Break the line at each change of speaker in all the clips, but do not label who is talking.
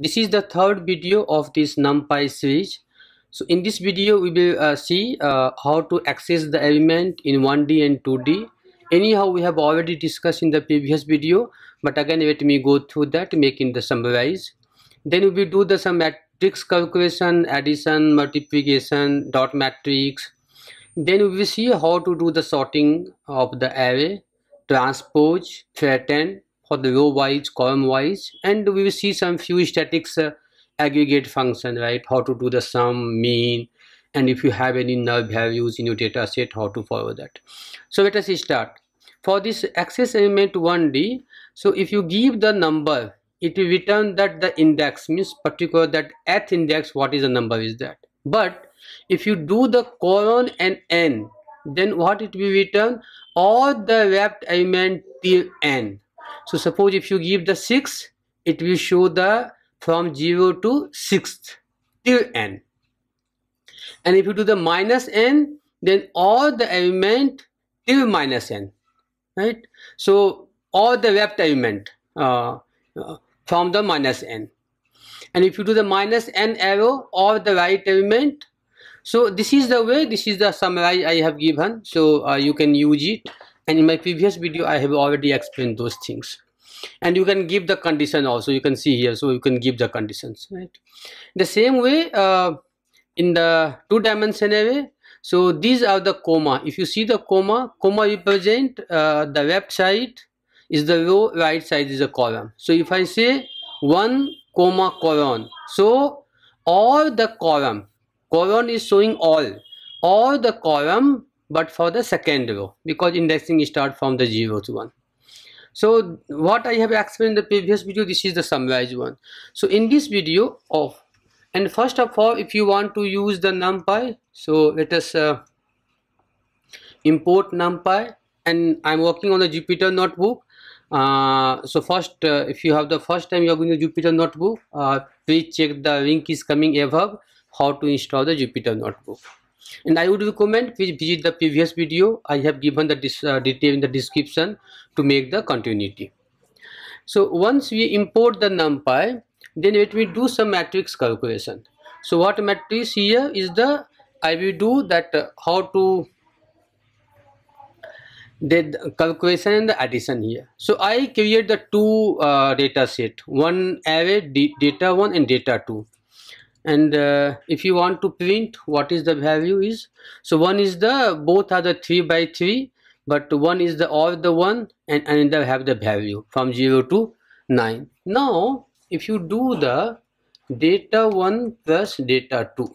this is the third video of this numpy series so in this video we will uh, see uh, how to access the element in 1d and 2d anyhow we have already discussed in the previous video but again let me go through that making the summarize then we will do the some matrix calculation addition multiplication dot matrix then we will see how to do the sorting of the array transpose threaten for the row wise, column wise, and we will see some few statics uh, aggregate function, right? How to do the sum, mean, and if you have any null values in your data set, how to follow that. So let us start. For this access element 1D, so if you give the number, it will return that the index means particular that at index, what is the number is that. But if you do the colon and n, then what it will return? All the wrapped element till n so suppose if you give the 6, it will show the from 0 to 6th till n. And if you do the minus n, then all the element till minus n, right? So all the left element uh, uh, from the minus n. And if you do the minus n arrow, all the right element. So this is the way, this is the summary I have given. So uh, you can use it and in my previous video i have already explained those things and you can give the condition also you can see here so you can give the conditions right the same way uh, in the two dimensional way. so these are the comma if you see the comma comma represent uh, the left side is the row right side is a column so if i say one comma colon so all the column colon is showing all all the column but for the second row because indexing start from the 0 to 1 so what i have explained in the previous video this is the summarized one so in this video of and first of all if you want to use the numpy so let us uh, import numpy and i'm working on the jupyter notebook uh, so first uh, if you have the first time you're going to jupyter notebook uh, please check the link is coming above how to install the jupyter notebook and i would recommend please visit the previous video i have given the uh, detail in the description to make the continuity so once we import the numpy then let me do some matrix calculation so what matrix here is the i will do that uh, how to the calculation and the addition here so i create the two uh, data set one array data one and data two and uh, if you want to print what is the value is so one is the both are the 3 by 3 but one is the or the one and another have the value from 0 to 9 now if you do the data 1 plus data 2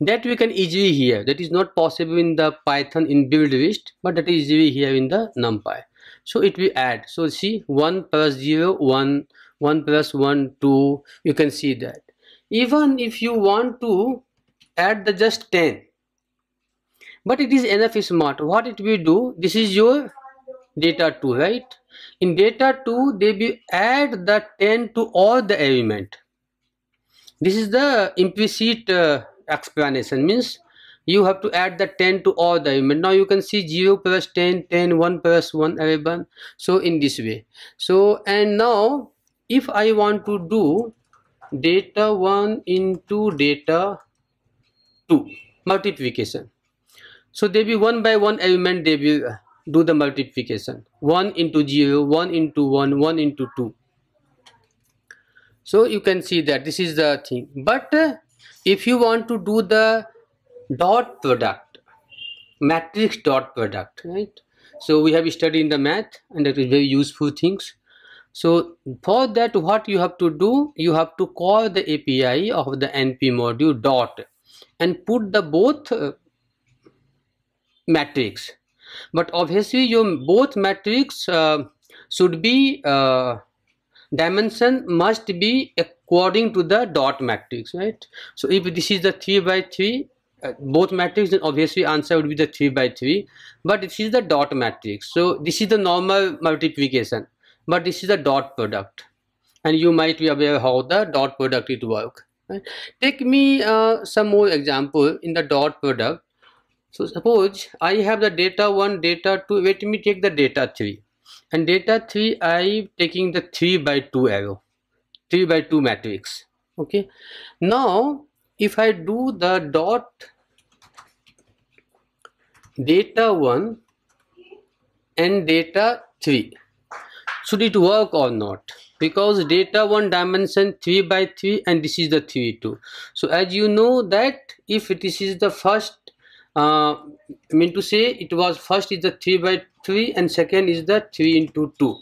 that we can easily here that is not possible in the python in build list but that is easily here in the numpy so it will add so see 1 plus plus zero plus 1 2 you can see that even if you want to add the just 10 but it is enough smart what it will do this is your data 2 right in data 2 they will add the 10 to all the element this is the implicit uh, explanation means you have to add the 10 to all the element now you can see 0 plus 10 10 1 plus 1 11 so in this way so and now if i want to do data 1 into data 2 multiplication so they will one by one element they will uh, do the multiplication 1 into 0 1 into 1 1 into 2 so you can see that this is the thing but uh, if you want to do the dot product matrix dot product right so we have studied in the math and that is very useful things so for that what you have to do, you have to call the API of the NP module dot and put the both uh, matrix. But obviously your both matrix uh, should be uh, dimension must be according to the dot matrix, right? So if this is the 3 by 3 uh, both matrix then obviously answer would be the 3 by 3 but this is the dot matrix so this is the normal multiplication but this is a dot product and you might be aware how the dot product it work right? take me uh, some more example in the dot product so suppose i have the data 1 data 2 let me take the data 3 and data 3 i taking the 3 by 2 arrow 3 by 2 matrix okay now if i do the dot data 1 and data 3 should it work or not because data one dimension 3 by 3 and this is the 3 2 so as you know that if this is the first uh, I mean to say it was first is the 3 by 3 and second is the 3 into 2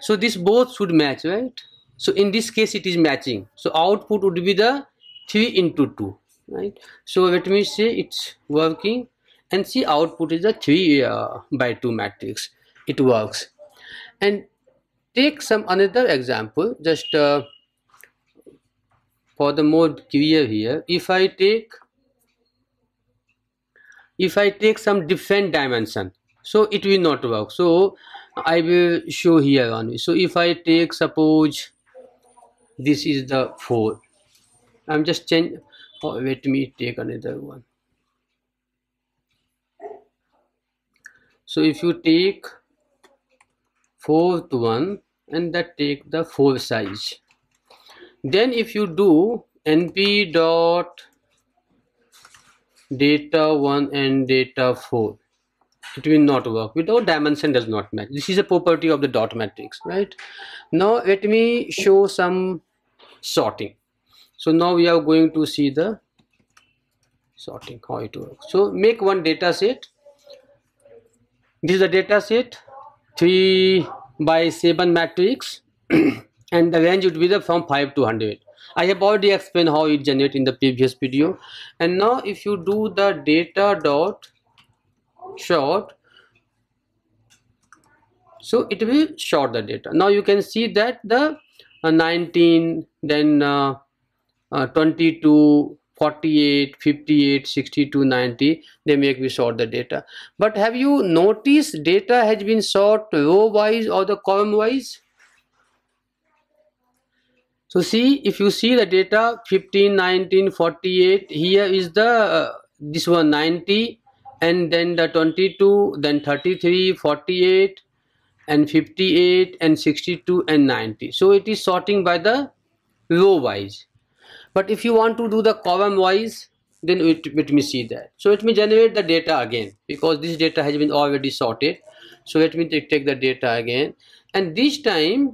so this both should match right so in this case it is matching so output would be the 3 into 2 right so let me say it's working and see output is the 3 uh, by 2 matrix it works and take some another example just uh, for the more clear here if i take if i take some different dimension so it will not work so i will show here only so if i take suppose this is the 4 i'm just change oh, let me take another one so if you take fourth one and that take the four size then if you do np dot data 1 and data 4 it will not work without dimension does not match this is a property of the dot matrix right now let me show some sorting so now we are going to see the sorting how it works so make one data set this is the data set 3 by seven matrix and the range would be the from 5 to 100 I have already explained how it generate in the previous video and now if you do the data dot short so it will short the data now you can see that the uh, 19 then uh, uh, 22 48 58 62 90 they make me sort the data but have you noticed data has been sort row wise or the column wise so see if you see the data 15 19 48 here is the uh, this one 90 and then the 22 then 33 48 and 58 and 62 and 90 so it is sorting by the row wise but if you want to do the column wise then it, let me see that so let me generate the data again because this data has been already sorted so let me take the data again and this time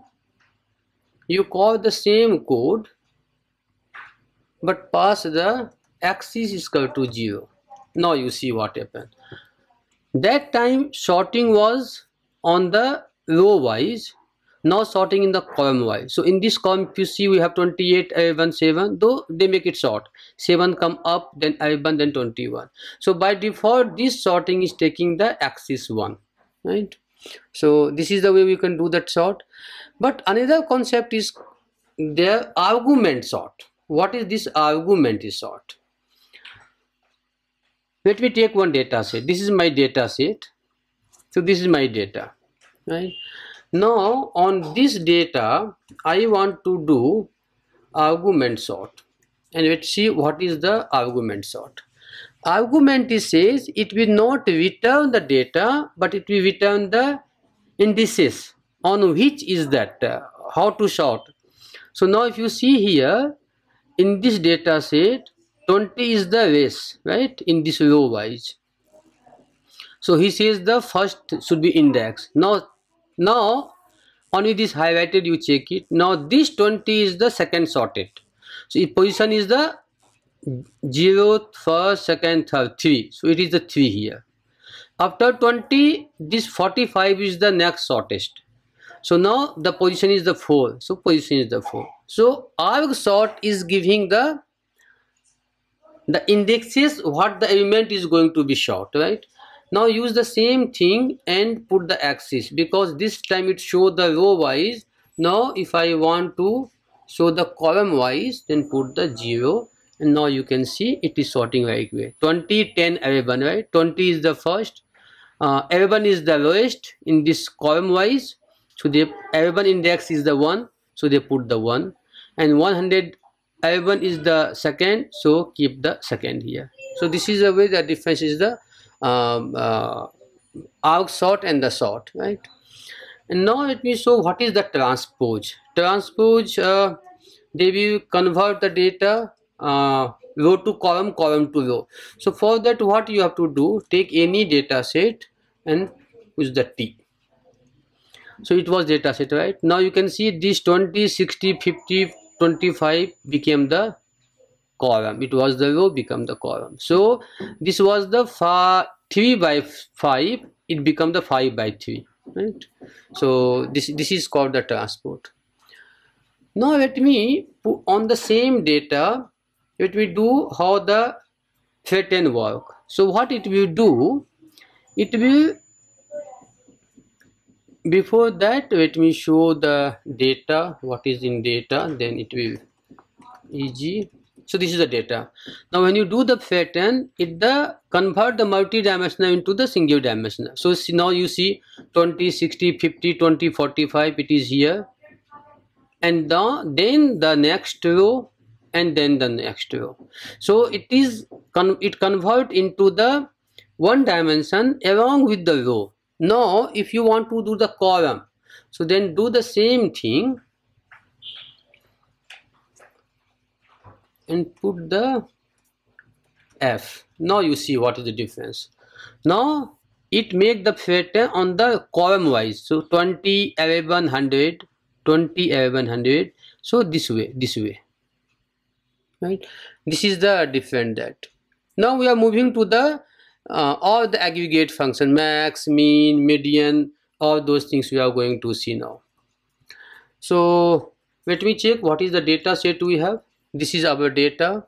you call the same code but pass the axis is equal to 0 now you see what happened that time sorting was on the row wise now sorting in the column y so in this column if you see we have 28 a1 7 though they make it short 7 come up then a1 then 21 so by default this sorting is taking the axis 1 right so this is the way we can do that sort but another concept is the argument sort what is this argument is sort let me take one data set this is my data set so this is my data right now on this data, I want to do argument sort and let's see what is the argument sort. Argument is says it will not return the data but it will return the indices on which is that uh, how to sort. So now if you see here in this data set 20 is the race right in this row wise. So he says the first should be index. Now now only this highlighted you check it now this 20 is the second sorted so its position is the 0 first second third 3 so it is the 3 here after 20 this 45 is the next shortest so now the position is the 4 so position is the 4 so our sort is giving the the indexes what the element is going to be short right now use the same thing and put the axis because this time it show the row wise now if i want to show the column wise then put the zero and now you can see it is sorting right way 20 10 11 right 20 is the first uh, 11 is the lowest in this column wise so the 11 index is the one so they put the one and 100 11 is the second so keep the second here so this is the way the difference is the um, uh, sort and the sort, right? And now let me show what is the transpose. Transpose, uh, they will convert the data uh, row to column, column to row. So for that, what you have to do, take any data set and use the T. So it was data set, right? Now you can see this 20, 60, 50, 25 became the quorum it was the row become the quorum so this was the 3 by 5 it become the 5 by 3 right so this this is called the transport now let me put on the same data let me do how the threaten work so what it will do it will before that let me show the data what is in data then it will eg so this is the data. Now when you do the pattern, it the convert the multi-dimensional into the single dimensional. So now you see 20, 60, 50, 20, 45, it is here. And the, then the next row and then the next row. So it is con it convert into the one dimension along with the row. Now if you want to do the column, so then do the same thing and put the f now you see what is the difference now it make the pattern on the column wise so 20 11 100 20 11 100 so this way this way right this is the different that now we are moving to the uh, all the aggregate function max mean median all those things we are going to see now so let me check what is the data set we have this is our data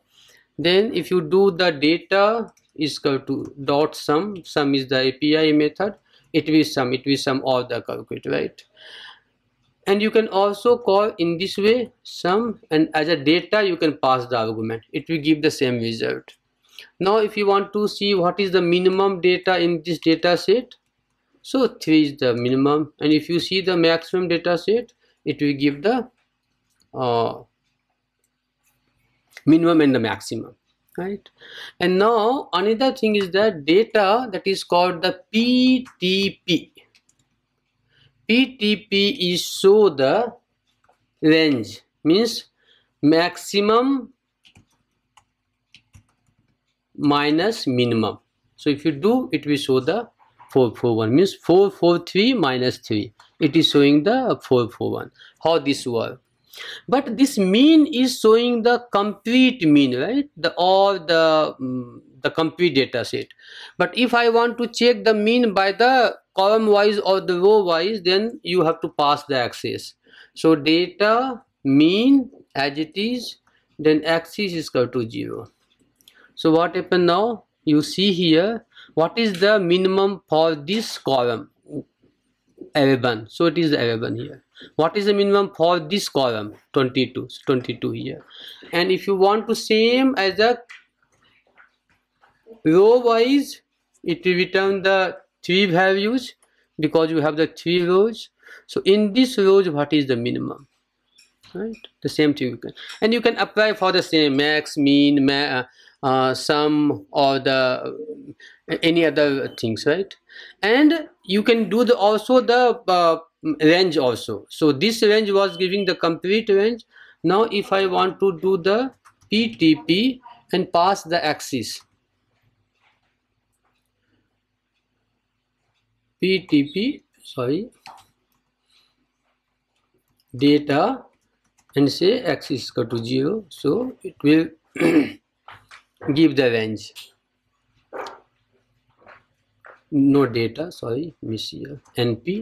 then if you do the data is equal to dot sum sum is the api method it will sum it will sum all the calculate right and you can also call in this way sum and as a data you can pass the argument it will give the same result now if you want to see what is the minimum data in this data set so 3 is the minimum and if you see the maximum data set it will give the uh, minimum and the maximum right and now another thing is the data that is called the ptp ptp is show the range means maximum minus minimum so if you do it will show the 441 means 443 minus 3 it is showing the 441 how this work but this mean is showing the complete mean right the or the mm, the complete data set but if i want to check the mean by the column wise or the row wise then you have to pass the axis so data mean as it is then axis is equal to 0 so what happened now you see here what is the minimum for this column available so it is available here what is the minimum for this column 22 so 22 here and if you want to same as a row wise it will return the three values because you have the three rows so in this rows what is the minimum right the same thing you can and you can apply for the same max mean ma uh, uh sum or the uh, any other things right and you can do the also the uh, range also so this range was giving the complete range now if i want to do the ptp and pass the axis ptp sorry data and say x is equal to 0 so it will give the range no data sorry miss here np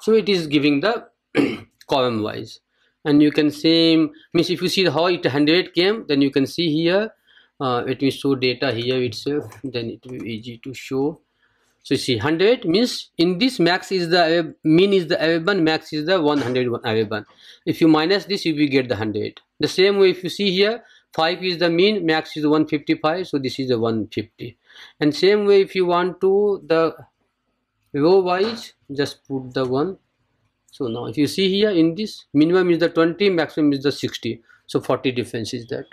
so it is giving the column wise and you can same means if you see how it 100 came then you can see here uh, it will show data here itself then it will be easy to show so you see 100 means in this max is the mean is the available, max is the 100 available. If you minus this, you will get the 100. The same way if you see here, 5 is the mean, max is 155, so this is the 150. And same way if you want to the row wise, just put the 1. So now if you see here in this, minimum is the 20, maximum is the 60. So 40 difference is that.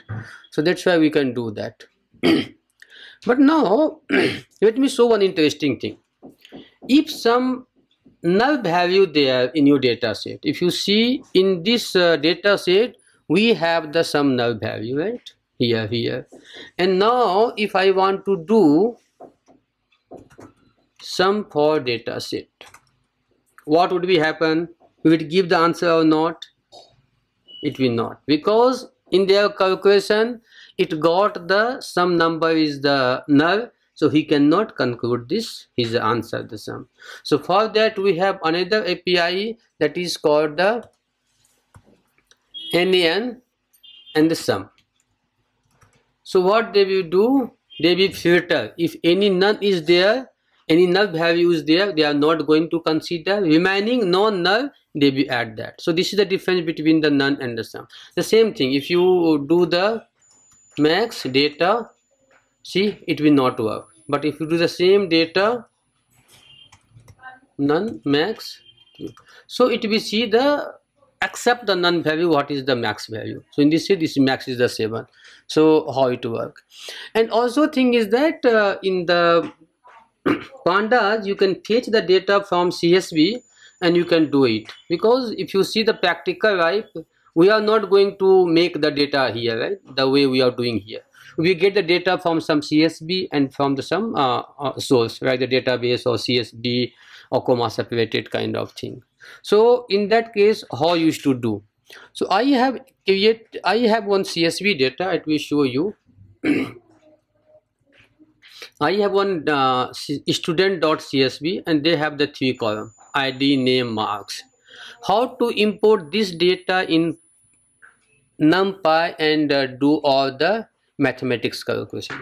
So that's why we can do that. But now, let me show one interesting thing. If some null value there in your data set, if you see in this uh, data set, we have the some null value, right? Here, here. And now, if I want to do sum for data set, what would be happen? We it give the answer or not? It will not. Because in their calculation, it got the some number is the null so he cannot conclude this his answer the sum so for that we have another api that is called the nan and the sum so what they will do they will filter if any none is there any null value is there they are not going to consider remaining non null they will add that so this is the difference between the none and the sum the same thing if you do the max data see it will not work but if you do the same data none max so it will see the accept the none value what is the max value so in this case this max is the 7 so how it work and also thing is that uh, in the pandas you can fetch the data from csv and you can do it because if you see the practical life we are not going to make the data here right the way we are doing here we get the data from some csv and from the some uh, uh, source right the database or csv or comma separated kind of thing so in that case how you should do so i have create i have one csv data it will show you i have one uh, student.csv and they have the three column id name marks how to import this data in numpy and uh, do all the mathematics calculation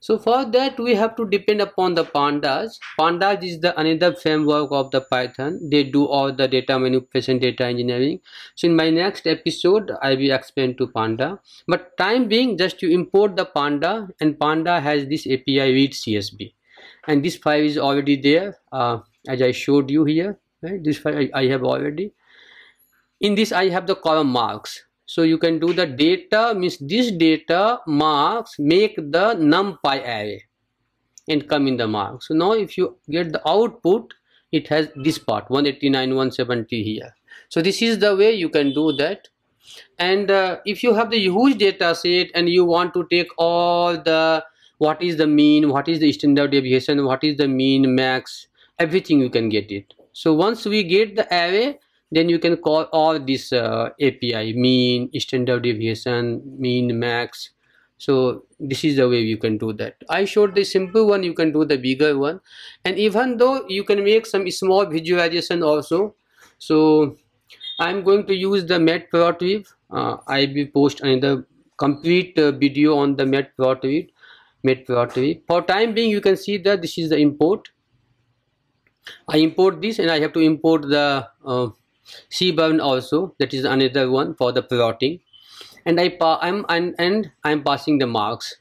so for that we have to depend upon the pandas pandas is the another framework of the python they do all the data manipulation data engineering so in my next episode i will explain to panda but time being just you import the panda and panda has this api read csv and this file is already there uh, as i showed you here right this file i, I have already in this i have the column marks so you can do the data means this data marks make the numpy array and come in the mark so now if you get the output it has this part 189 170 here so this is the way you can do that and uh, if you have the huge data set and you want to take all the what is the mean what is the standard deviation what is the mean max everything you can get it so once we get the array then you can call all this uh, API mean standard deviation mean max so this is the way you can do that I showed the simple one you can do the bigger one and even though you can make some small visualization also so I'm going to use the matplotlib uh, I will post another complete uh, video on the matplotlib matplotlib for time being you can see that this is the import I import this and I have to import the uh, C burn also, that is another one for the plotting. And I I'm and, and I'm passing the marks.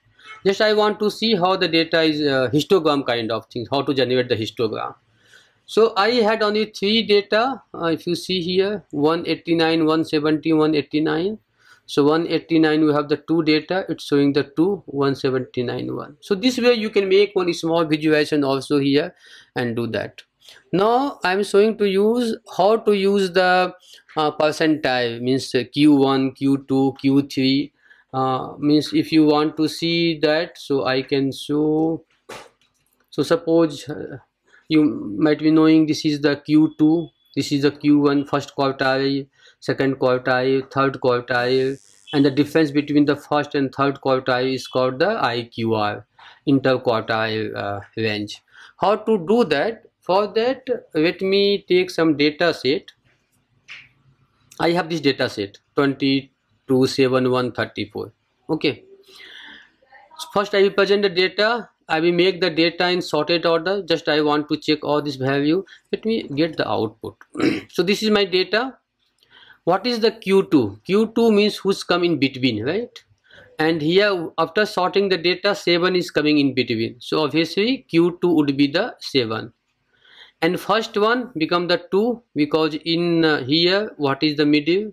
Just I want to see how the data is uh, histogram kind of things, how to generate the histogram. So I had only three data. Uh, if you see here, 189, 170, 189. So 189, we have the two data. It's showing the two 179 one. So this way you can make one small visualization also here and do that now i'm showing to use how to use the uh, percentile means q1 q2 q3 uh, means if you want to see that so i can show so suppose uh, you might be knowing this is the q2 this is the q1 first quartile second quartile third quartile and the difference between the first and third quartile is called the iqr interquartile uh, range how to do that for that let me take some data set i have this data set 2271134 okay first i will present the data i will make the data in sorted order just i want to check all this value let me get the output so this is my data what is the q2 q2 means who's come in between right and here after sorting the data 7 is coming in between so obviously q2 would be the 7 and first one become the 2 because in uh, here what is the middle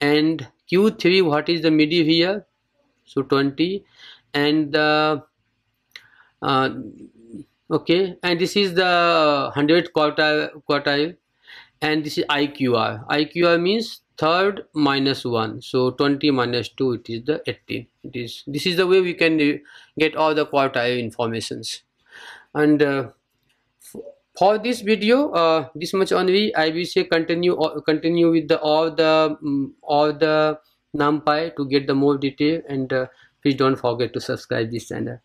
and q3 what is the middle here so 20 and the uh, uh, okay and this is the 100 quartile quartile and this is iqr iqr means third minus 1 so 20 minus 2 it is the 18 it is this is the way we can uh, get all the quartile informations and uh, for this video uh, this much only i will say continue uh, continue with the all the um, all the numpy to get the more detail and uh, please don't forget to subscribe this channel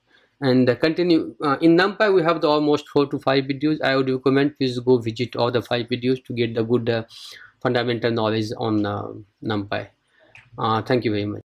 and uh, continue uh, in numpy we have the almost four to five videos i would recommend please go visit all the five videos to get the good uh, fundamental knowledge on numpy thank you very much